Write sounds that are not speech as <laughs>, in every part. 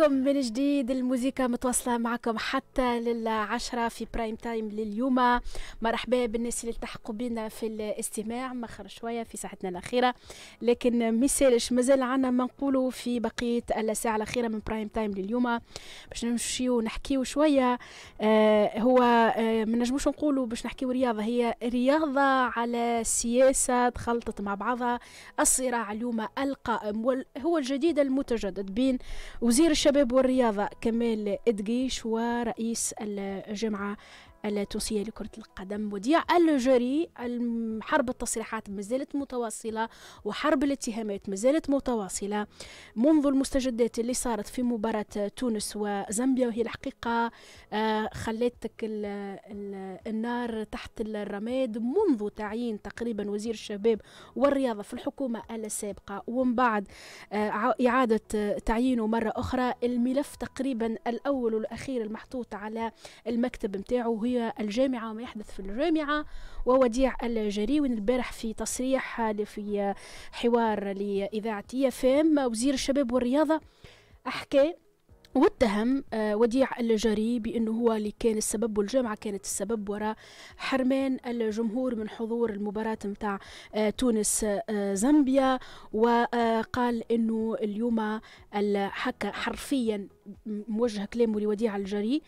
بكم من جديد الموسيقى متواصلة معكم حتى للعشرة في برايم تايم لليوم مرحبا بالناس اللي التحقوا بنا في الاستماع مخر شوية في ساعتنا الأخيرة لكن ميسالش مازال عنا ما نقولوا في بقية الساعة الأخيرة من برايم تايم لليوم باش نمشيو نحكيو شوية آه هو آه ما نجموش نقولوا باش نحكيو رياضة هي رياضة على سياسة تخلطت مع بعضها الصراع اليوم القائم هو الجديد المتجدد بين وزير الشباب والرياضة كمال إدقيش ورئيس الجمعة التونسية لكرة القدم وديع الجري حرب التصريحات مازالت متواصلة وحرب الاتهامات مازالت متواصلة منذ المستجدات اللي صارت في مباراة تونس وزامبيا وهي الحقيقة آه، خلتك النار تحت الرماد منذ تعيين تقريبا وزير الشباب والرياضة في الحكومة السابقة ومن بعد آه، إعادة تعيينه مرة أخرى الملف تقريبا الأول والأخير المحطوط على المكتب نتاعو هي الجامعة وما يحدث في الجامعة ووديع الجريون البارح في تصريح في حوار لإذاعة فام وزير الشباب والرياضة أحكى واتهم آه، وديع الجري بانه هو اللي كان السبب والجامعه كانت السبب وراء حرمان الجمهور من حضور المباراه نتاع آه، تونس آه، زامبيا وقال انه اليوم الحكى حرفيا موجه كلامه لوديع الجري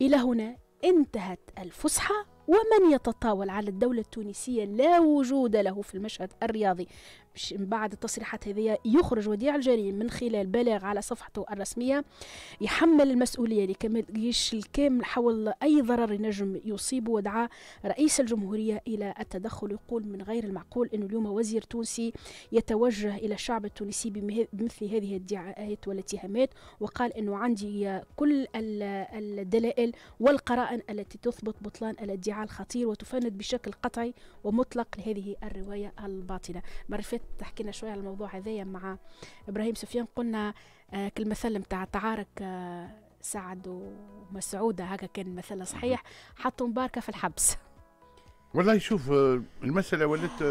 الى هنا انتهت الفسحة ومن يتطاول على الدولة التونسية لا وجود له في المشهد الرياضي مش بعد التصريحات هذه يخرج وديع الجريم من خلال بلاغ على صفحته الرسمية يحمل المسؤولية ليش الكامل حول أي ضرر نجم يصيبه ودعا رئيس الجمهورية إلى التدخل يقول من غير المعقول أنه اليوم وزير تونسي يتوجه إلى الشعب التونسي بمثل هذه الادعاءات والاتهامات وقال أنه عندي كل الدلائل والقرائن التي تثبت بطلان الادعاء الاشتعال خطير وتفند بشكل قطعي ومطلق لهذه الرواية الباطلة مرة فاتت حكينا شوية على الموضوع هذايا مع إبراهيم سفيان قلنا آه، كالمثل متاع تعارك آه، سعد ومسعودة هكا كان المثل صحيح حطوا مباركة في الحبس والله شوف آه، المسألة ولات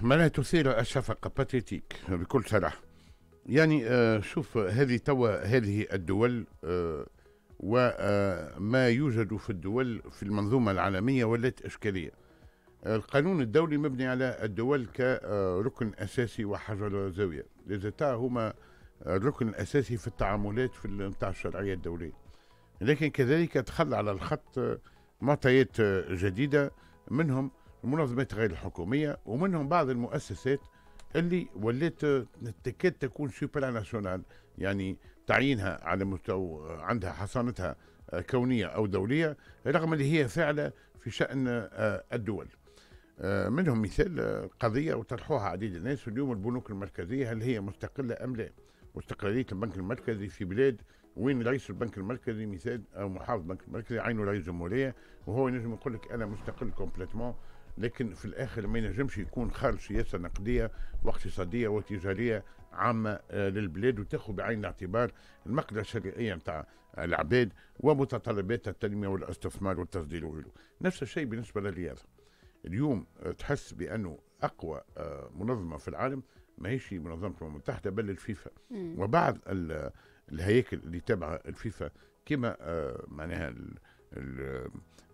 ما لا تثير الشفقة باتيتيك بكل صراحة يعني شوف هذه توا هذه الدول وما يوجد في الدول في المنظومة العالمية ولات إشكالية القانون الدولي مبني على الدول كركن أساسي وحجر زاوية لذا هما الركن الأساسي في التعاملات في نتاع الشرعية الدولية لكن كذلك تخلى على الخط معطيات جديدة منهم المنظمات غير الحكومية ومنهم بعض المؤسسات اللي وليت تكاد تكون سوبر ناسيونال يعني تعيينها على مستوى عندها حصانتها آه، كونية أو دولية رغم اللي هي فعلة في شأن آه، الدول آه، منهم مثال قضية وطرحوها عديد الناس اليوم البنوك المركزية هل هي مستقلة أم لا واستقلالية البنك المركزي في بلاد وين رئيس البنك المركزي مثال أو محافظ البنك المركزي عينه رئيس جمهوريه وهو ينجم يقول لك أنا مستقل كومبليتمون لكن في الاخر ما ينجمش يكون خارج سياسه نقديه واقتصاديه وتجاريه عامه آه، للبلاد وتاخذ بعين الاعتبار المقدره الشرعيه نتاع العباد ومتطلبات التنميه والاستثمار والتصدير وغيره. نفس الشيء بالنسبه للرياضه. اليوم آه، تحس بانه اقوى آه، منظمه في العالم ماهيش منظمه الامم المتحده بل الفيفا مم. وبعض الهياكل اللي تابعه الفيفا كما معناها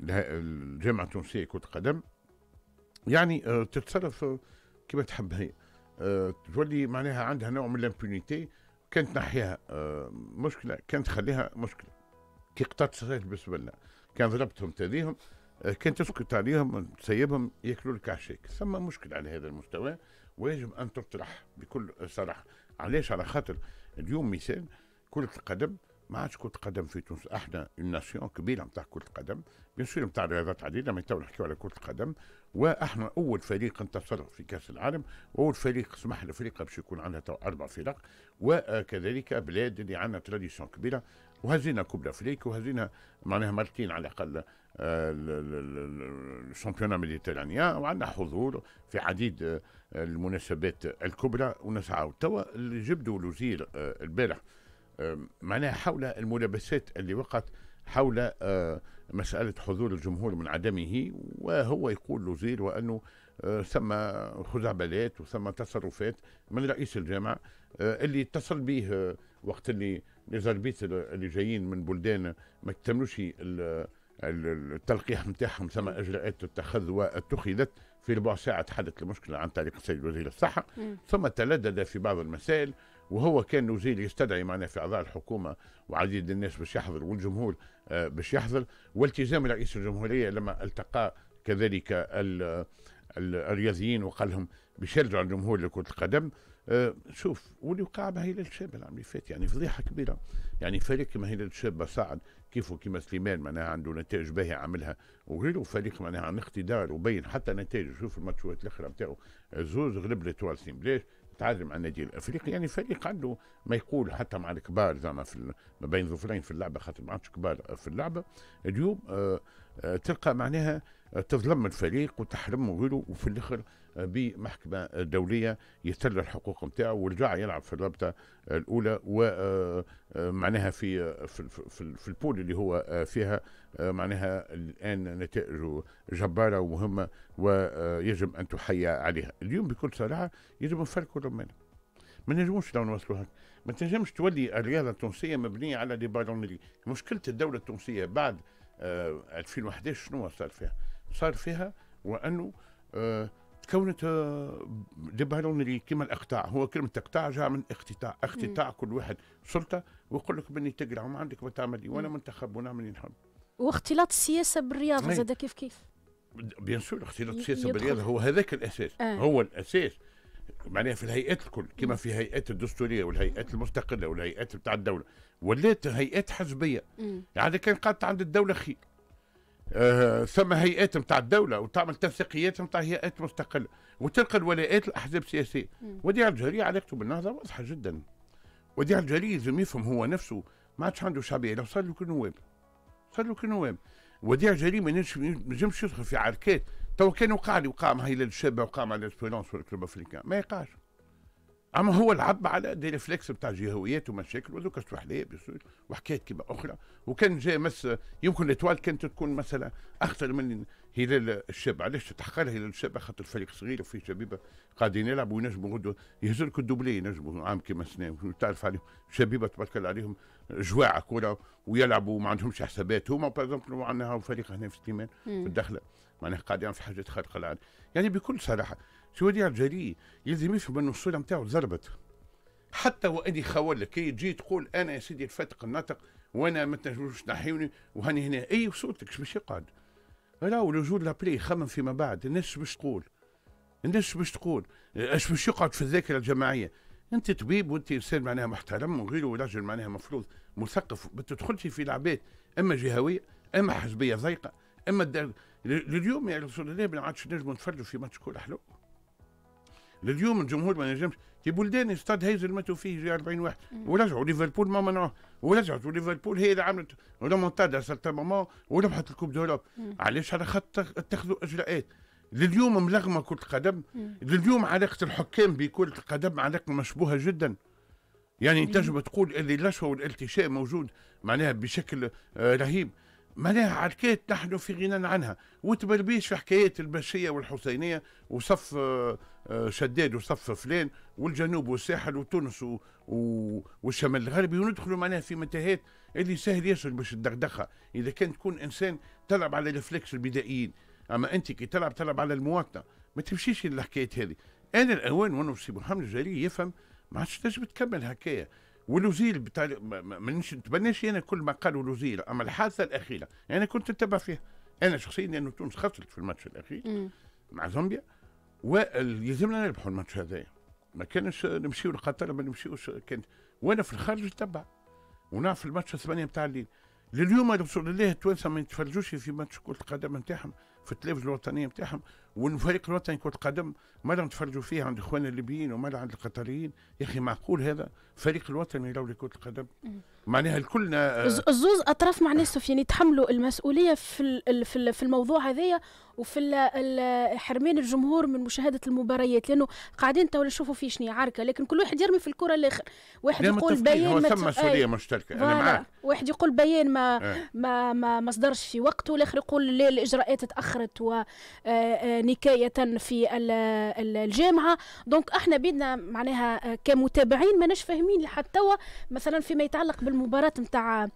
الجامعه التونسيه كره قدم يعني آه، تتصرف آه، كما تحب هي آه، تولي معناها عندها نوع من الامبونيتي كان تنحيها مشكله كان تخليها مشكله كي قطعت سرايل بالنسبه لنا كان ضربتهم تاذيهم كان تسكت عليهم تسيبهم ياكلوا لك عشاك ثم مشكله على هذا المستوى ويجب ان تطرح بكل صراحه علاش على خاطر اليوم مثال كره القدم ما عادش كرة قدم في تونس احنا ناسيون كبيرة نتاع كرة القدم بيان سور نتاع رياضات عديدة ما تو نحكيو على كرة القدم واحنا أول فريق انتصر في كأس العالم وأول فريق سمح لأفريقيا باش يكون عندها تو أربع فرق وكذلك بلاد اللي عندنا تراديسيون كبيرة وهزينا كوب دافريك وهزينا معناها مرتين على الاقل آه، الشامبيون ميديترانيا وعندنا حضور في عديد آه، المناسبات الكبرى ونسعى توا اللي جبدوا الوزير آه، البارح معناها حول الملابسات اللي وقعت حول آه، مسألة حضور الجمهور من عدمه وهو يقول الوزير وأنه ثم آه، خزعبلات وثم تصرفات من رئيس الجامعة آه، اللي اتصل به وقت اللي ليزاربيت اللي جايين من بلدان ما تملوش التلقيح نتاعهم ثم اجراءات تتخذ واتخذت في ربع ساعه تحلت المشكله عن طريق السيد وزير الصحه ثم تلدد في بعض المسائل وهو كان وزير يستدعي معنا في اعضاء الحكومه وعديد الناس باش يحضر والجمهور آه، باش يحضر والتزام رئيس الجمهوريه لما التقى كذلك الرياضيين وقال لهم باش يرجعوا الجمهور لكره القدم آه، شوف واللي وقع بهلال هلال الشاب العام اللي فات يعني فضيحه كبيره يعني فريق كما هلال الشاب صعد كيفه كيما سليمان معناها عنده نتائج باهيه عملها وغيره فريق معناها عن اقتدار وبين حتى نتائج شوف الماتشات الاخرى نتاعو زوز غلب لتوال بلاش تعلم عن النادي الافريقي يعني فريق عنده ما يقول حتى مع الكبار زعما في ما بين ظفرين في اللعبه خاطر ما عادش كبار في اللعبه اليوم آه تلقى معناها تظلم الفريق وتحرم وغيره وفي الاخر بمحكمه دوليه يتل الحقوق نتاعه ورجع يلعب في الرابطه الاولى ومعناها آه، آه، في آه، في, في, البول اللي هو فيها معناها الان نتائج جباره ومهمه ويجب ان تحيا عليها اليوم بكل صراحه يجب نفركوا الرمان ما نجموش لو نوصلوا هكا ما تنجمش تولي الرياضه التونسيه مبنيه على دي بالونري مشكله الدوله التونسيه بعد 2011 آه، شنو صار فيها؟ صار فيها وانه آه، تكونت آه، دي بالونري كما الاقطاع هو كلمه اقطاع جاء من اقتطاع اقتطاع كل واحد سلطه ويقول لك بني تقرا وما عندك ما تعمل وانا منتخب ونعمل من نحب واختلاط السياسه بالرياضه إيه. زاد كيف كيف بيان سور اختلاط السياسه بالرياضه هو هذاك الاساس آه. هو الاساس معناها في الهيئات الكل كما في الهيئات الدستوريه والهيئات المستقله والهيئات بتاع الدوله ولات هيئات حزبيه يعني كان قعدت عند الدوله خير آه ثم هيئات نتاع الدوله وتعمل تنسيقيات نتاع هيئات مستقله وتلقى الولاءات الاحزاب السياسيه وديع الجهريه علاقته بالنهضه واضحه جدا وديع الجهريه لازم يفهم هو نفسه ما عادش عنده شعبيه لو صار له كنواب صار له كنواب وديع جريمه نجمش ينجمش يدخل في عركات تو كان وقع لي وقع مع هلال الشابه وقع مع في الكلوب افريكان ما يقعش اما هو العب على دي ريفلكس بتاع جهويات ومشاكل وذوك تروح وحكايات كيما اخرى وكان جاي مس يمكن الاتوال كانت تكون مثلا اخطر من هلال الشاب علاش تحقر هلال الشاب خاطر فريق صغير وفي شبيبه قاعدين يلعبوا ينجموا يهزوا لك الدوبلي ينجموا عام كيما سنه تعرف عليهم شبيبه تبارك الله عليهم جواع كره ويلعبوا ما عندهمش حسابات هما باغ عندنا فريق هنا في سليمان في الدخله معناها قاعدين في حاجات خارقه يعني بكل صراحه شو اللي الجري يلزم يفهم انه الصوره نتاعو زربت حتى وادي خولك كي تجي تقول انا يا سيدي الفتق النطق وانا ما تنجموش تنحيوني وهاني هنا اي صوتك باش يقعد راهو الوجود لابلي خمم فيما بعد الناس شو باش تقول الناس شو باش تقول اش باش يقعد في الذاكره الجماعيه انت طبيب وانت انسان معناها محترم وغيره وراجل معناها مفروض مثقف ما تدخلش في لعبات اما جهويه اما حزبيه ضيقه اما اليوم لليوم يا رسول الله ما عادش نجم نتفرجوا في ماتش كل حلو لليوم الجمهور ما نجمش كي بلدان استاد هيزل ماتوا فيه جي 40 واحد ورجعوا ليفربول ما منعوه ورجعت ليفربول هي اللي عملت رومونتادا سيرتان مومون وربحت الكوب دوروب علاش على خاطر اتخذوا اجراءات لليوم ملغمه كره القدم لليوم علاقه الحكام بكره القدم علاقه مشبوهه جدا يعني تجربة تجب تقول اللي الرشوه والالتشاء موجود معناها بشكل آه، رهيب معناها عركات نحن في غنى عنها وتبربيش في حكايات البشية والحسينية وصف آه، آه، شداد وصف فلان والجنوب والساحل وتونس والشمال الغربي وندخلوا معناها في متاهات اللي سهل ياسر باش الدغدغة إذا كان تكون إنسان تلعب على الفلكس البدائيين أما أنت كي تلعب تلعب على المواطنة ما تمشيش للحكايات هذه أنا الأوان وأنا سي محمد الجاري يفهم ما عادش تنجم تكمل هكايا والوزير بتاع مانيش نتبناش انا كل ما قالوا الوزير اما الحادثه الاخيره انا كنت نتبع فيها انا شخصيا لانه تونس خسرت في الماتش الاخير مع زامبيا ويلزمنا نربحوا الماتش هذايا ما كانش نمشيو لقطر ما نمشيوش كان وانا في الخارج نتبع ونعرف الماتش الثمانيه نتاع الليل لليوم رسول الله التوانسه ما يتفرجوش في ماتش كره القدم نتاعهم في التلفزيون الوطنيه نتاعهم والفريق الوطني كره القدم مره نتفرجوا فيه عند اخواننا الليبيين ومره عند القطريين يا اخي معقول هذا فريق الوطني لو لكره القدم معناها الكلنا آه، الزوز اطراف معناه سفيان يتحملوا المسؤوليه في في الموضوع هذايا وفي حرمين الجمهور من مشاهده المباريات لانه قاعدين تو نشوفوا فيه شنو عركه لكن كل واحد يرمي في الكره الاخر واحد يقول بيان ما ثم مسؤوليه مشتركه انا معاك واحد يقول بيان ما ايه ما ما, ما صدرش في وقته والاخر يقول لا الاجراءات تاخرت ونكايه آه، آه، في الجامعه دونك احنا بيدنا معناها آه، كمتابعين ماناش فاهمين لحد توا مثلا فيما يتعلق بالمباراه نتاع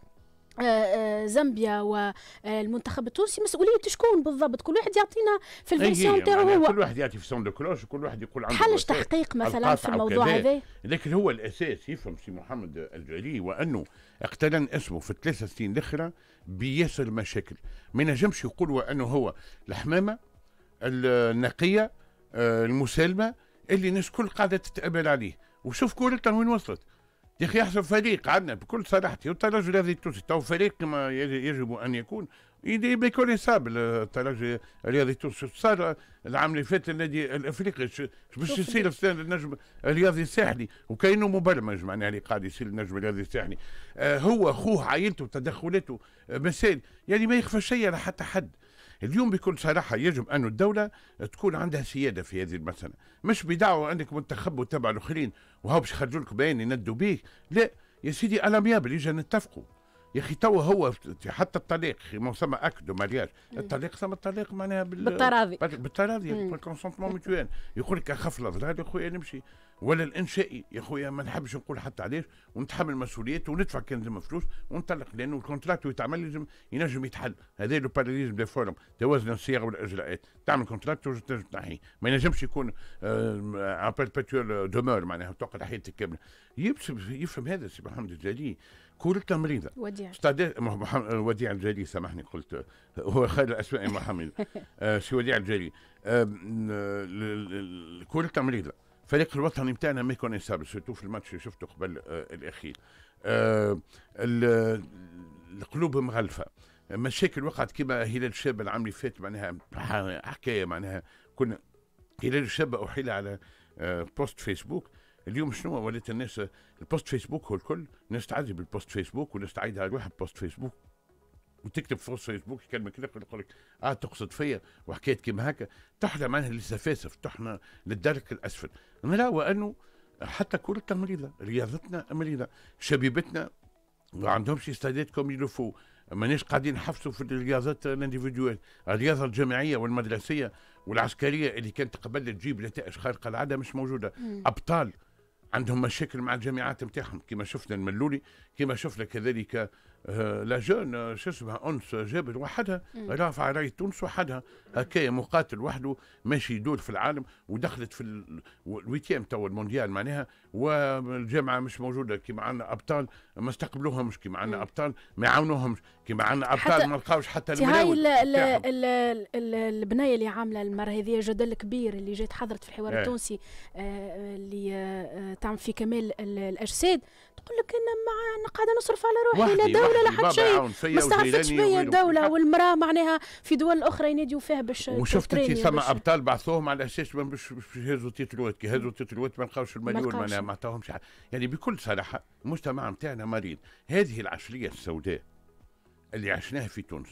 آه، آه، زامبيا والمنتخب التونسي مسؤوليه شكون بالضبط كل واحد يعطينا في الفيرسيون تاعو هو كل واحد يعطي في سون دو كلوش وكل واحد يقول عنده حلش تحقيق مثلا في الموضوع هذا لكن هو الاساس يفهم سي محمد الجالي وانه اقترن اسمه في الثلاثة سنين الاخرى بياسر مشاكل ما ينجمش يقول وانه هو الحمامه النقيه آه، المسالمه اللي الناس كل قاعده تتقبل عليه وشوف كورتنا وين وصلت يا اخي يحسب فريق عندنا بكل صراحتي والترجي الرياضي التونسي تو فريق كما يجب ان يكون يدي حساب الترجي الرياضي التونسي صار العام اللي فات النادي الافريقي باش يصير النجم الرياضي الساحلي وكانه مبرمج معناها اللي قاعد يصير النجم الرياضي الساحلي آه هو خوه عائلته تدخلاته آه، مسائل يعني ما يخفى شيء على حتى حد اليوم بكل صراحه يجب أن الدوله تكون عندها سياده في هذه المساله مش بدعوه عندك منتخب وتبع الاخرين وهو باش يخرجوا لك بيان يندوا بيك لا يا سيدي الاميابل يجي نتفقوا يا اخي تو هو حتى الطلاق ما ثم اكدو مارياج الطلاق ثم الطلاق معناها بال... بالتراضي بالتراضي بالكونسونتمون ميتوال يقول لك اخف الاضرار يا خويا نمشي ولا الانشائي يا خويا ما نحبش نقول حتى علاش ونتحمل مسؤوليته وندفع كان لازم فلوس ونطلق لانه الكونتراكت يتعمل لازم ينجم يتحل هذا لو باراليزم دي فورم توازن الصياغه والاجراءات تعمل كونتراكت وتنجم تنحيه ما ينجمش يكون ان بيربيتوال دومور معناها تقعد حياتك كامله يفهم هذا سي محمد الجليل كورتها مريضه وديع وديع الجلي سامحني قلت هو خير الاسماء محمد <laughs> آه، سي وديع الجلي آه, آه، مريضه الفريق الوطني بتاعنا ما يكون انساب سيرتو في الماتش اللي شفته قبل آه الاخير آه القلوب مغلفه مشاكل وقعت كما هلال الشاب العام اللي فات معناها حكايه معناها كنا هلال الشاب احيل على آه بوست فيسبوك اليوم شنو ولات الناس البوست فيسبوك هو الكل الناس تعذب البوست فيسبوك والناس على روحها بوست فيسبوك وتكتب في وسط فيسبوك كلمه كده يقول لك اه تقصد فيا وحكايه كيما هكا تحلم عنها للسفاسف تحنا للدرك الاسفل نرى وانه حتى كرتنا مريضه رياضتنا مريضه شبيبتنا ما عندهمش استعداد كوم يلفوا ماناش قاعدين نحفزوا في الرياضات الانديفيدوال الرياضه الجامعيه والمدرسيه والعسكريه اللي كانت قبل تجيب نتائج خارقه العاده مش موجوده مم. ابطال عندهم مشاكل مع الجامعات نتاعهم كما شفنا الملولي كما شفنا كذلك لجان شو اسمها انس جابت وحدها رافع راية تونس وحدها هكايا مقاتل وحده ماشي يدور في العالم ودخلت في الويتيام تو المونديال معناها والجامعه مش موجوده كيما عندنا ابطال ما استقبلوهمش كيما عندنا ابطال ما يعاونوهمش كيما عندنا ابطال ما لقاوش حتى هاي البنيه اللي عامله المره هذه جدل كبير اللي جات حضرت في الحوار إيه. التونسي آه، اللي آه، تعمل في كمال الاجساد تقول لك انا انا قاعده نصرف على روحي لا دوله ولا لا حد شيء ما استعفتش بيا الدوله والمراه معناها في دول اخرى يناديوا فيها باش وشفت انت ثم ابطال بعثوهم على اساس باش يهزوا تيتلوات كي هزوا تيتروات ما لقاوش المليون معناها ما عطاهمش يعني بكل صراحه المجتمع نتاعنا مريض هذه العشريه السوداء اللي عشناها في تونس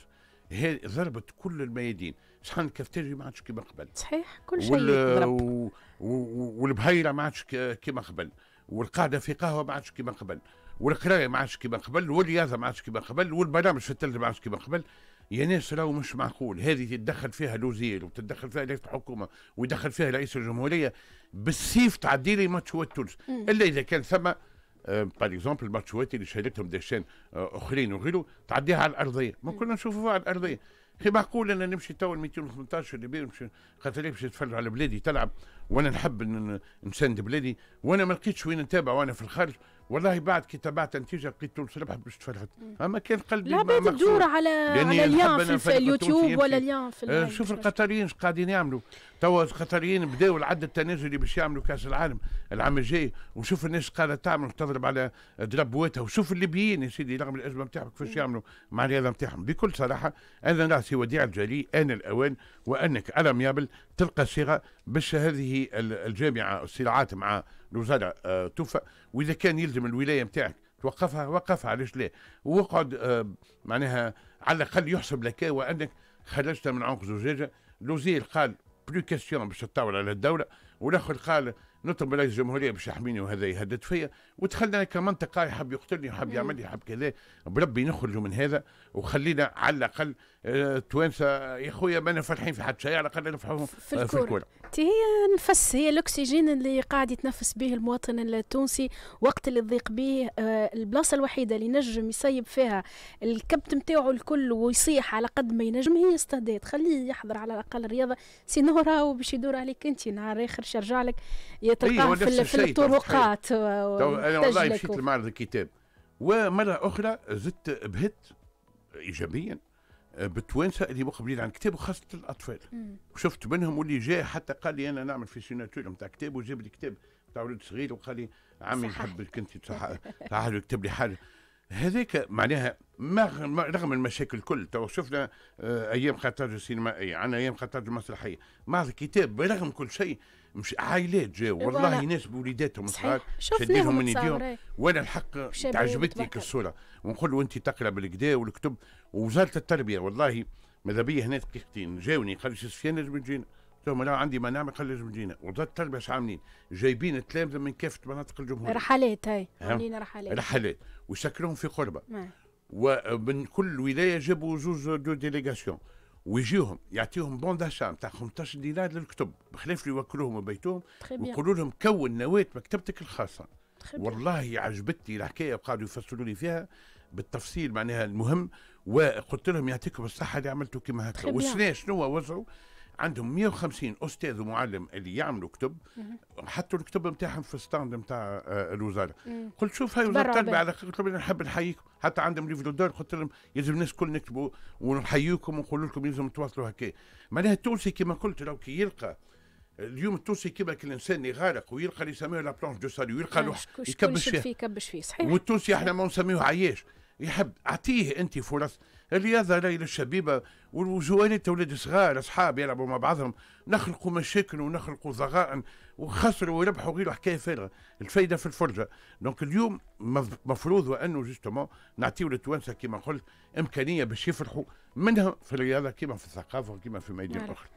هي ضربت كل الميادين شحال الكافتيري ما عادش كيما قبل صحيح كل شيء وال... و... و... والبهيره ما عادش كيما قبل والقاعده في قهوه ما عادش كيما قبل والقرايه ما عادش كيما قبل والرياضه ما عادش كيما قبل والبرامج في التلفزيون ما عادش كيما قبل يعني يا ناس راهو مش معقول هذه تتدخل فيها الوزير وتتدخل فيها رئيس الحكومه ويدخل فيها رئيس الجمهوريه بالسيف تعدي لي ماتشوات تونس الا اذا كان ثم باغ آه، اكزومبل الماتشوات اللي شاركتهم داشان آه، اخرين وغيره تعديها على الارضيه ما كنا نشوفوها على الارضيه خي معقول انا نمشي تو 218 اللي نمشي خاطر باش نتفرج على بلادي تلعب وانا نحب نساند بلادي وانا ما لقيتش وين نتابع وانا في الخارج والله بعد كي تبعت النتيجه لقيت تونس ربحت باش تفرحت اما كان قلبي لا بعد تدور على على اليان في اليوتيوب ولا اليان في آه، شوف القطريين ايش قاعدين يعملوا توا القطريين بداوا العد التنازلي باش يعملوا كاس العالم العام الجاي وشوف الناس قاعده تعمل تضرب على دربواتها وشوف الليبيين يا سيدي رغم الازمه نتاعهم كيفاش يعملوا مع الرياضه نتاعهم بكل صراحه انا راسي وديع الجري انا الاوان وانك يابل تلقى الصيغه باش هذه الجامعه الصراعات مع الوزاره آه، توفى واذا كان يلزم الولايه نتاعك توقفها وقفها علاش لا واقعد آه، معناها على الاقل يحسب لك وانك خرجت من عنق زجاجه لوزير قال بلو كاستيون باش تطاول على الدوله والاخر قال نطلب رئيس الجمهوريه باش يحميني وهذا يهدد فيا وتخلينا كمنطقه يحب يقتلني يحب يعمل يحب كذا بربي نخرجوا من هذا وخلينا على الاقل التوانسه آه، يا خويا ما فرحين في حد شيء على الاقل نفرحوهم في الكوره بتاعتي هي نفس هي الاكسجين اللي قاعد يتنفس به المواطن التونسي وقت اللي تضيق به آه، البلاصه الوحيده اللي نجم يصيب فيها الكبت نتاعو الكل ويصيح على قد ما ينجم هي استعداد خليه يحضر على الاقل الرياضه سي نورا باش يدور عليك انت نهار اخر يرجع لك تلقاه أيوة، في, في الطرقات انا والله مشيت لمعرض الكتاب ومره اخرى زدت بهت ايجابيا بالتوانسه اللي مقبلين عن كتاب وخاصه الاطفال وشفت منهم واللي جاء حتى قال لي انا نعمل في سيناتور نتاع كتاب وجاب لي كتاب نتاع ولد صغير وقال لي عمي نحبك كنت <laughs> تصحح تصحح كتب لي حاجه هذيك معناها ما رغم المشاكل الكل تو شفنا آه، ايام خطاج السينمائيه عندنا ايام خطاج المسرحيه مع الكتاب برغم كل شيء مش عائلات جاو إيه، والله ناس بوليداتهم صغار شديهم من يديهم وانا الحق تعجبتني الصوره ونقول له انت تقرا بالكدا والكتب ووزاره التربيه والله ماذا بيا هنا دقيقتين جاوني قال سفيان لازم تجينا قلت لهم لا عندي منامق لازم تجينا وزاد التربيه اش عاملين جايبين التلامذه من كافه مناطق الجمهوريه رحلات هاي عاملين رحلات رحلات ويسكنوهم في قربه ومن كل ولايه جابوا زوز دو ديليغاسيون ويجيهم يعطيهم بون داشا نتاع 15 دينار للكتب بخلاف اللي يوكلوهم وبيتهم ويقولوا لهم كون نواه مكتبتك الخاصه والله عجبتني الحكايه وقعدوا يفسروا لي فيها بالتفصيل معناها المهم وقلت لهم يعطيكم الصحه اللي عملتوا كما هكا وسنا شنو وضعوا عندهم 150 استاذ ومعلم اللي يعملوا كتب حطوا الكتب نتاعهم في ستاند نتاع آه، الوزاره قلت شوف هاي وزاره التربيه على قلت لهم نحب نحييكم حتى عندهم ليفل دور قلت لهم يلزم الناس الكل نكتبوا ونحييكم ونقول لكم يلزم تواصلوا هكا معناها التونسي كما قلت لو كي يلقى اليوم التونسي كيما الانسان يغارق ويلقى اللي يسميه لا بلانش دو سالي ويلقى له يكبش فيه يكبش فيه صحيح والتونسي احنا ما نسميه عياش يحب اعطيه انت فرص الرياضة ليلة شبيبة والجوانات أولاد صغار أصحاب يلعبوا مع بعضهم نخلقوا مشاكل ونخلقوا ضغائن وخسروا وربحوا غير حكاية فارغة الفايدة في الفرجة دونك اليوم مفروض وأنه جوستومون نعطيو للتوانسة كما قلت إمكانية باش يفرحوا منها في الرياضة كما في الثقافة وكما في ميدان نعم. أخرى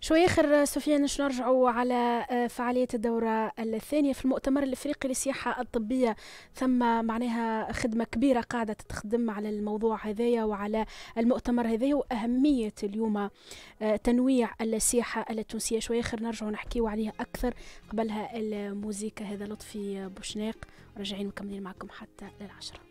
شوي اخر آه، سفيان نش نرجعوا على آه، فعاليه الدوره الثانيه في المؤتمر الافريقي للسياحه الطبيه ثم معناها خدمه كبيره قاعده تخدم على الموضوع هذايا وعلى المؤتمر هذايا واهميه اليوم آه، تنويع السياحه التونسيه شوي اخر نرجعوا نحكيوا عليها اكثر قبلها الموزيكا هذا لطفي بوشناق راجعين مكملين معكم حتى للعشره